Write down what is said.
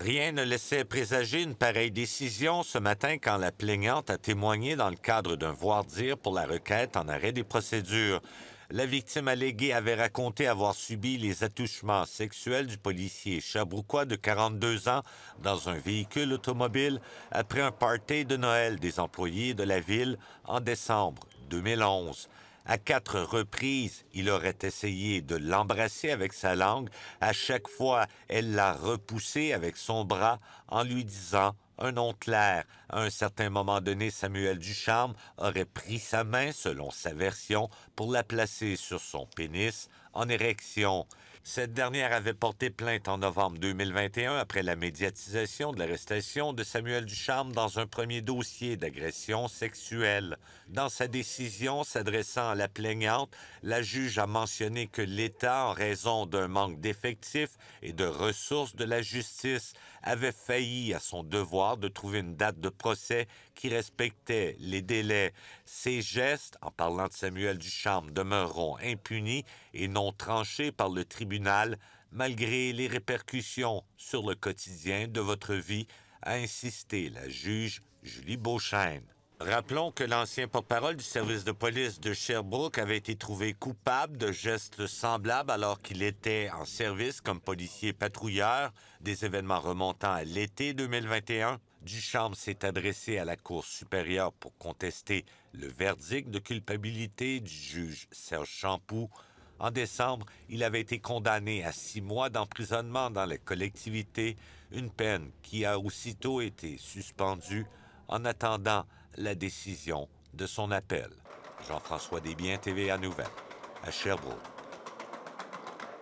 Rien ne laissait présager une pareille décision ce matin quand la plaignante a témoigné dans le cadre d'un voir-dire pour la requête en arrêt des procédures. La victime alléguée avait raconté avoir subi les attouchements sexuels du policier chabrouquois de 42 ans dans un véhicule automobile après un party de Noël des employés de la ville en décembre 2011. À quatre reprises, il aurait essayé de l'embrasser avec sa langue. À chaque fois, elle l'a repoussé avec son bras en lui disant un nom clair. À un certain moment donné, Samuel Ducharme aurait pris sa main, selon sa version, pour la placer sur son pénis en érection. Cette dernière avait porté plainte en novembre 2021 après la médiatisation de l'arrestation de Samuel Ducharme dans un premier dossier d'agression sexuelle. Dans sa décision s'adressant à la plaignante, la juge a mentionné que l'État, en raison d'un manque d'effectifs et de ressources de la justice, avait failli à son devoir de trouver une date de procès qui respectait les délais. Ces gestes, en parlant de Samuel Ducharme, demeureront impunis et non tranchées par le tribunal malgré les répercussions sur le quotidien de votre vie, a insisté la juge Julie Beauchesne. Rappelons que l'ancien porte-parole du service de police de Sherbrooke avait été trouvé coupable de gestes semblables alors qu'il était en service comme policier patrouilleur des événements remontant à l'été 2021. Duchamp s'est adressé à la Cour supérieure pour contester le verdict de culpabilité du juge Serge Champoux en décembre, il avait été condamné à six mois d'emprisonnement dans la collectivité, une peine qui a aussitôt été suspendue en attendant la décision de son appel. Jean-François Desbiens, TVA Nouvelle, à Sherbrooke.